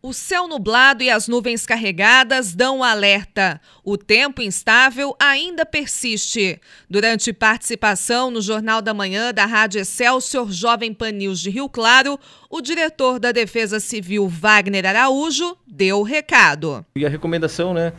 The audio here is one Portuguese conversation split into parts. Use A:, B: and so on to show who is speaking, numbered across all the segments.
A: O céu nublado e as nuvens carregadas dão um alerta. O tempo instável ainda persiste. Durante participação no Jornal da Manhã da Rádio Excelsior Jovem Pan News de Rio Claro, o diretor da Defesa Civil, Wagner Araújo, deu o recado. E a recomendação, né,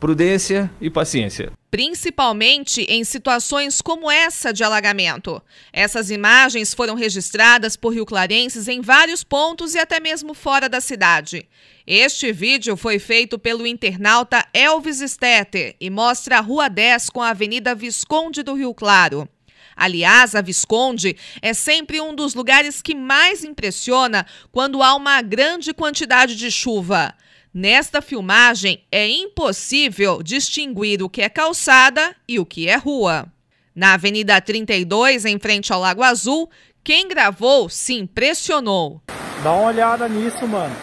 A: prudência e paciência. Principalmente em situações como essa de alagamento. Essas imagens foram registradas por Rio Clarenses em vários pontos e até mesmo fora da cidade. Este vídeo foi feito pelo internauta Elvis Stete e mostra a Rua 10 com a Avenida Visconde do Rio Claro. Aliás, a Visconde é sempre um dos lugares que mais impressiona quando há uma grande quantidade de chuva. Nesta filmagem, é impossível distinguir o que é calçada e o que é rua. Na Avenida 32, em frente ao Lago Azul, quem gravou se impressionou. Dá uma olhada nisso, mano.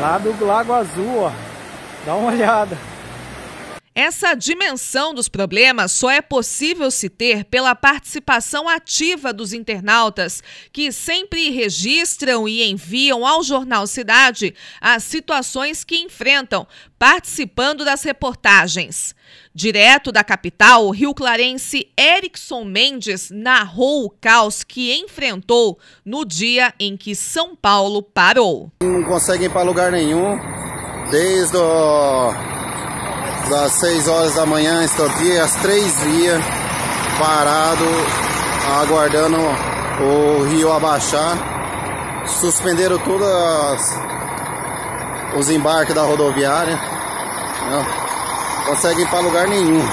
A: Lá do Lago Azul, ó. Dá uma olhada. Essa dimensão dos problemas só é possível se ter pela participação ativa dos internautas, que sempre registram e enviam ao jornal Cidade as situações que enfrentam, participando das reportagens. Direto da capital, o rio clarense Erickson Mendes narrou o caos que enfrentou no dia em que São Paulo parou. Não conseguem ir para lugar nenhum,
B: desde o das 6 horas da manhã estou aqui as três vias parado, aguardando o rio abaixar. Suspenderam todos os embarques da rodoviária. Né? Não conseguem ir para lugar nenhum.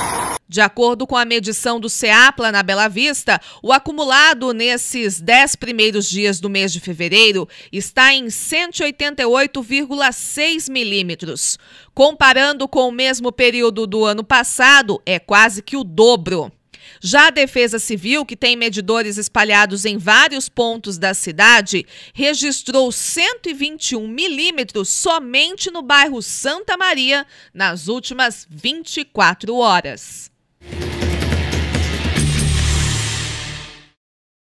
A: De acordo com a medição do CEAPLA na Bela Vista, o acumulado nesses 10 primeiros dias do mês de fevereiro está em 188,6 milímetros. Comparando com o mesmo período do ano passado, é quase que o dobro. Já a Defesa Civil, que tem medidores espalhados em vários pontos da cidade, registrou 121 milímetros somente no bairro Santa Maria nas últimas 24 horas.